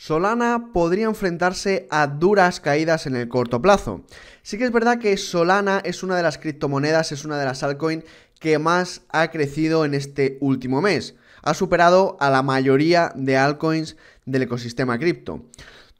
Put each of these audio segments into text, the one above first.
Solana podría enfrentarse a duras caídas en el corto plazo. Sí que es verdad que Solana es una de las criptomonedas, es una de las altcoins que más ha crecido en este último mes. Ha superado a la mayoría de altcoins del ecosistema cripto.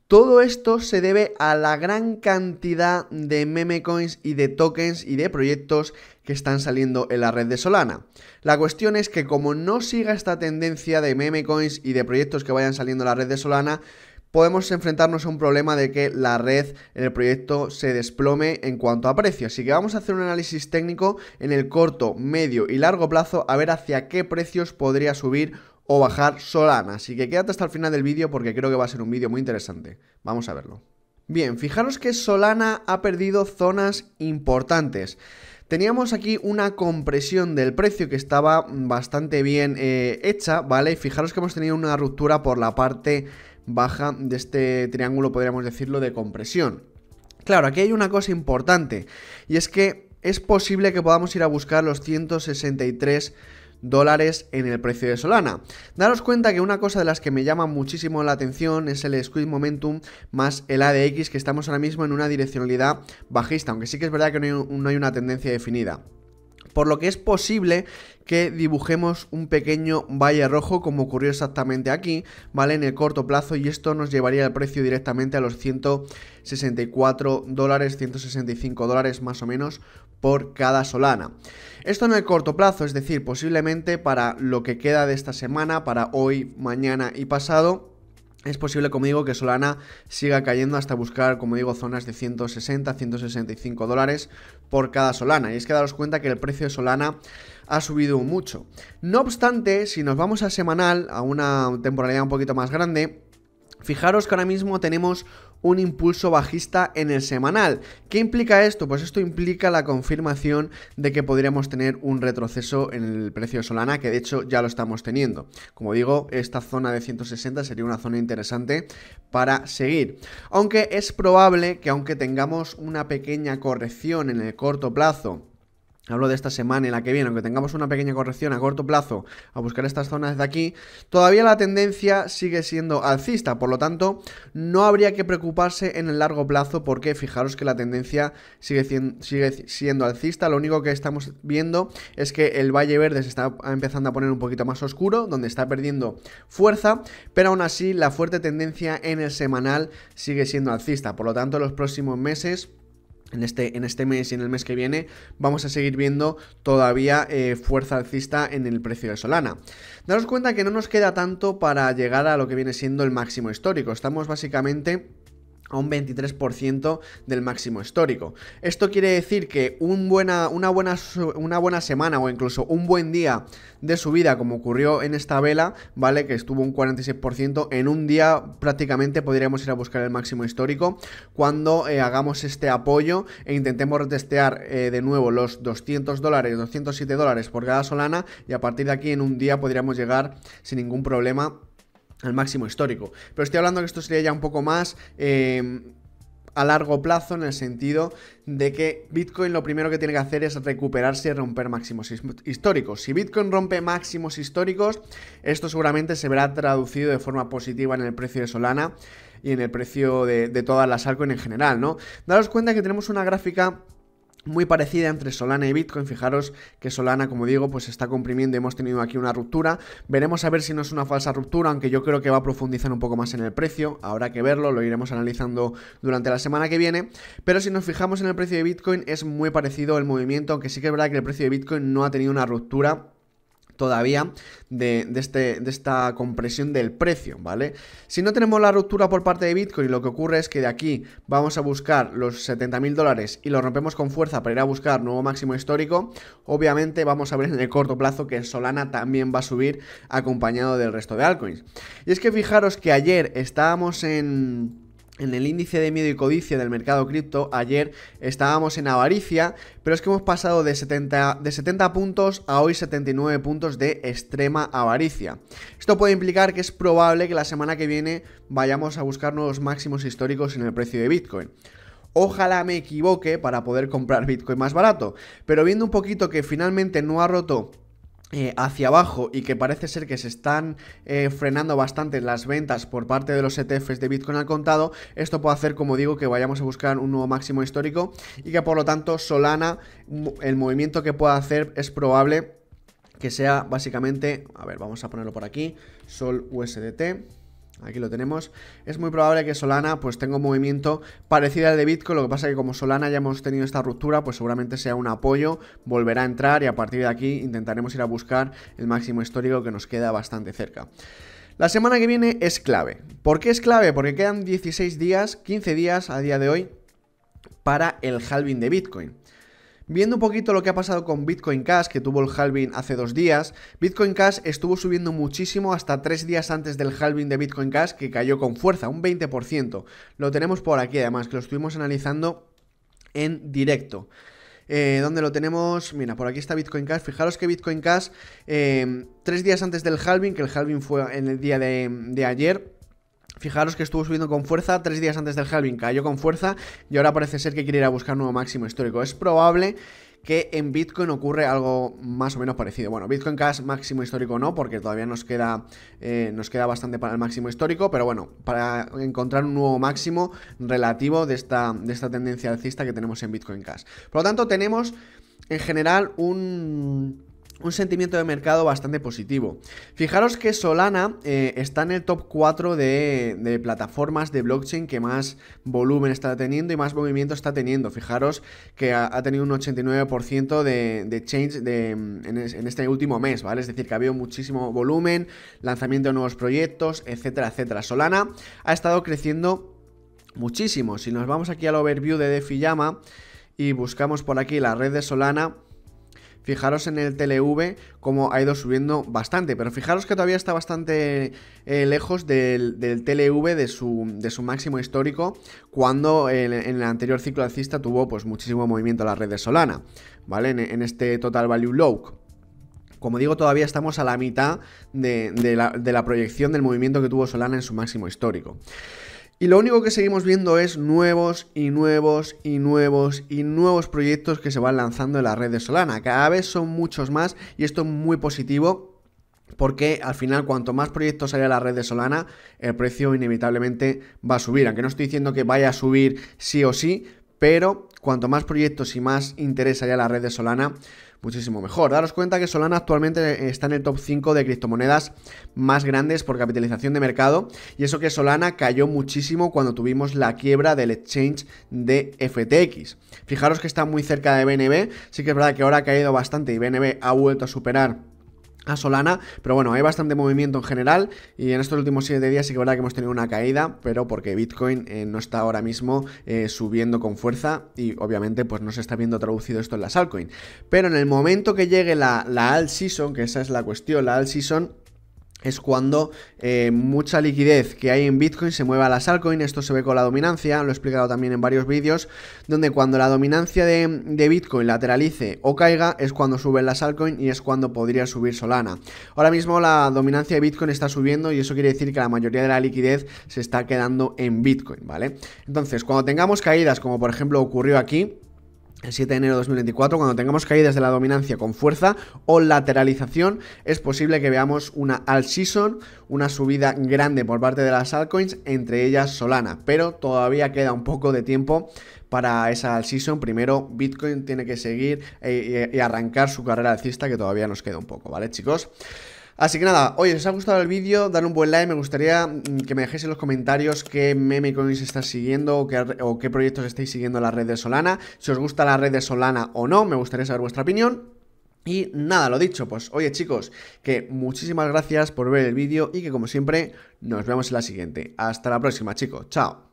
Todo esto se debe a la gran cantidad de meme coins y de tokens y de proyectos que están saliendo en la red de Solana. La cuestión es que como no siga esta tendencia de meme coins y de proyectos que vayan saliendo en la red de Solana, podemos enfrentarnos a un problema de que la red, en el proyecto se desplome en cuanto a precio. Así que vamos a hacer un análisis técnico en el corto, medio y largo plazo a ver hacia qué precios podría subir o bajar Solana. Así que quédate hasta el final del vídeo porque creo que va a ser un vídeo muy interesante. Vamos a verlo. Bien, fijaros que Solana ha perdido zonas importantes. Teníamos aquí una compresión del precio que estaba bastante bien eh, hecha, ¿vale? Y fijaros que hemos tenido una ruptura por la parte baja de este triángulo, podríamos decirlo, de compresión. Claro, aquí hay una cosa importante, y es que es posible que podamos ir a buscar los 163 dólares en el precio de Solana. Daros cuenta que una cosa de las que me llama muchísimo la atención es el Squid Momentum más el ADX que estamos ahora mismo en una direccionalidad bajista, aunque sí que es verdad que no hay una tendencia definida por lo que es posible que dibujemos un pequeño valle rojo como ocurrió exactamente aquí, ¿vale? En el corto plazo y esto nos llevaría el precio directamente a los 164 dólares, 165 dólares más o menos por cada solana. Esto en el corto plazo, es decir, posiblemente para lo que queda de esta semana, para hoy, mañana y pasado, es posible, como digo, que Solana siga cayendo hasta buscar, como digo, zonas de 160, 165 dólares por cada Solana. Y es que daros cuenta que el precio de Solana ha subido mucho. No obstante, si nos vamos a semanal, a una temporalidad un poquito más grande, fijaros que ahora mismo tenemos un impulso bajista en el semanal. ¿Qué implica esto? Pues esto implica la confirmación de que podríamos tener un retroceso en el precio de Solana, que de hecho ya lo estamos teniendo. Como digo, esta zona de 160 sería una zona interesante para seguir. Aunque es probable que aunque tengamos una pequeña corrección en el corto plazo, hablo de esta semana y la que viene, aunque tengamos una pequeña corrección a corto plazo a buscar estas zonas de aquí, todavía la tendencia sigue siendo alcista, por lo tanto no habría que preocuparse en el largo plazo porque fijaros que la tendencia sigue, siendo alcista, lo único que estamos viendo es que el Valle Verde se está empezando a poner un poquito más oscuro, donde está perdiendo fuerza, pero aún así la fuerte tendencia en el semanal sigue siendo alcista, por lo tanto los próximos meses en este, en este mes y en el mes que viene vamos a seguir viendo todavía eh, fuerza alcista en el precio de Solana. Daros cuenta que no nos queda tanto para llegar a lo que viene siendo el máximo histórico. Estamos básicamente a un 23% del máximo histórico. Esto quiere decir que buena, una, buena, una, buena, semana o incluso un buen día de subida, como ocurrió en esta vela, ¿vale? Que estuvo un 46%, en un día prácticamente podríamos ir a buscar el máximo histórico cuando eh, hagamos este apoyo e intentemos retestear eh, de nuevo los 200 dólares, 207 dólares por cada solana y a partir de aquí en un día podríamos llegar sin ningún problema al máximo histórico. Pero estoy hablando que esto sería ya un poco más eh, a largo plazo en el sentido de que Bitcoin lo primero que tiene que hacer es recuperarse y romper máximos históricos. Si Bitcoin rompe máximos históricos, esto seguramente se verá traducido de forma positiva en el precio de Solana y en el precio de, de todas las altcoins en general, ¿no? Daros cuenta que tenemos una gráfica muy parecida entre Solana y Bitcoin. Fijaros que Solana, como digo, pues está comprimiendo. Hemos tenido aquí una ruptura. Veremos a ver si no es una falsa ruptura, aunque yo creo que va a profundizar un poco más en el precio. Habrá que verlo, lo iremos analizando durante la semana que viene. Pero si nos fijamos en el precio de Bitcoin, es muy parecido el movimiento, aunque sí que es verdad que el precio de Bitcoin no ha tenido una ruptura todavía de, este, esta compresión del precio, ¿vale? Si no tenemos la ruptura por parte de Bitcoin, lo que ocurre es que de aquí vamos a buscar los 70.000 dólares y lo rompemos con fuerza para ir a buscar nuevo máximo histórico, obviamente vamos a ver en el corto plazo que Solana también va a subir acompañado del resto de altcoins. Y es que fijaros que ayer estábamos en en el índice de miedo y codicia del mercado cripto, ayer estábamos en avaricia, pero es que hemos pasado de 70, de 70 puntos a hoy 79 puntos de extrema avaricia. Esto puede implicar que es probable que la semana que viene vayamos a buscar nuevos máximos históricos en el precio de Bitcoin. Ojalá me equivoque para poder comprar Bitcoin más barato, pero viendo un poquito que finalmente no ha roto eh, hacia abajo y que parece ser que se están eh, frenando bastante las ventas por parte de los ETFs de Bitcoin al contado, esto puede hacer, como digo, que vayamos a buscar un nuevo máximo histórico y que por lo tanto Solana, mm, el movimiento que pueda hacer es probable que sea básicamente, a ver, vamos a ponerlo por aquí, Sol USDT. Aquí lo tenemos. Es muy probable que Solana pues tenga un movimiento parecido al de Bitcoin. Lo que pasa es que como Solana ya hemos tenido esta ruptura, pues seguramente sea un apoyo, volverá a entrar y a partir de aquí intentaremos ir a buscar el máximo histórico que nos queda bastante cerca. La semana que viene es clave. ¿Por qué es clave? Porque quedan 16 días, 15 días a día de hoy para el halving de Bitcoin. Viendo un poquito lo que ha pasado con Bitcoin Cash, que tuvo el halving hace dos días, Bitcoin Cash estuvo subiendo muchísimo hasta tres días antes del halving de Bitcoin Cash, que cayó con fuerza, un 20%. Lo tenemos por aquí, además, que lo estuvimos analizando en directo. Eh, ¿Dónde lo tenemos? Mira, por aquí está Bitcoin Cash. Fijaros que Bitcoin Cash, eh, tres días antes del halving, que el halving fue en el día de ayer, Fijaros que estuvo subiendo con fuerza tres días antes del halving, cayó con fuerza y ahora parece ser que quiere ir a buscar un nuevo máximo histórico. Es probable que en Bitcoin ocurre algo más o menos parecido. Bueno, Bitcoin Cash máximo histórico no, porque todavía nos queda, eh, nos queda bastante para el máximo histórico, pero bueno, para encontrar un nuevo máximo relativo de esta, de esta tendencia alcista que tenemos en Bitcoin Cash. Por lo tanto, tenemos en general un un sentimiento de mercado bastante positivo. Fijaros que Solana eh, está en el top 4 de, plataformas de blockchain que más volumen está teniendo y más movimiento está teniendo. Fijaros que ha, tenido un 89% de, change en, este último mes, ¿vale? Es decir, que ha habido muchísimo volumen, lanzamiento de nuevos proyectos, etcétera, etcétera. Solana ha estado creciendo muchísimo. Si nos vamos aquí al overview de DeFi Llama y buscamos por aquí la red de Solana Fijaros en el TLV como ha ido subiendo bastante, pero fijaros que todavía está bastante eh, lejos del, TLV de su, máximo histórico cuando en, el anterior ciclo alcista tuvo pues muchísimo movimiento la red de Solana, ¿vale? En, este Total Value Low. Como digo, todavía estamos a la mitad de la proyección del movimiento que tuvo Solana en su máximo histórico. Y lo único que seguimos viendo es nuevos y nuevos y nuevos y nuevos proyectos que se van lanzando en la red de Solana. Cada vez son muchos más y esto es muy positivo porque al final cuanto más proyectos haya en la red de Solana, el precio inevitablemente va a subir. Aunque no estoy diciendo que vaya a subir sí o sí, pero cuanto más proyectos y más interés haya en la red de Solana, muchísimo mejor. Daros cuenta que Solana actualmente está en el top 5 de criptomonedas más grandes por capitalización de mercado y eso que Solana cayó muchísimo cuando tuvimos la quiebra del exchange de FTX. Fijaros que está muy cerca de BNB, sí que es verdad que ahora ha caído bastante y BNB ha vuelto a superar Solana, pero bueno, hay bastante movimiento en general y en estos últimos 7 días sí que es verdad que hemos tenido una caída, pero porque Bitcoin eh, no está ahora mismo eh, subiendo con fuerza y obviamente pues no se está viendo traducido esto en las altcoins. Pero en el momento que llegue la, la alt season, que esa es la cuestión, la alt season es cuando eh, mucha liquidez que hay en Bitcoin se mueve a las altcoins. Esto se ve con la dominancia, lo he explicado también en varios vídeos, donde cuando la dominancia de, Bitcoin lateralice o caiga es cuando suben las altcoins y es cuando podría subir Solana. Ahora mismo la dominancia de Bitcoin está subiendo y eso quiere decir que la mayoría de la liquidez se está quedando en Bitcoin, ¿vale? Entonces, cuando tengamos caídas, como por ejemplo ocurrió aquí, el 7 de enero de 2024, cuando tengamos caídas de la dominancia con fuerza o lateralización, es posible que veamos una all season, una subida grande por parte de las altcoins, entre ellas Solana, pero todavía queda un poco de tiempo para esa all season. Primero, Bitcoin tiene que seguir eh, y arrancar su carrera alcista, que todavía nos queda un poco, ¿vale, chicos? Así que nada, oye, si os ha gustado el vídeo, dadle un buen like, me gustaría mm, que me dejéis en los comentarios qué meme coins estáis siguiendo o qué, proyectos estáis siguiendo en la red de Solana, si os gusta la red de Solana o no, me gustaría saber vuestra opinión. Y nada, lo dicho, pues oye chicos, que muchísimas gracias por ver el vídeo y que como siempre nos vemos en la siguiente. Hasta la próxima chicos, chao.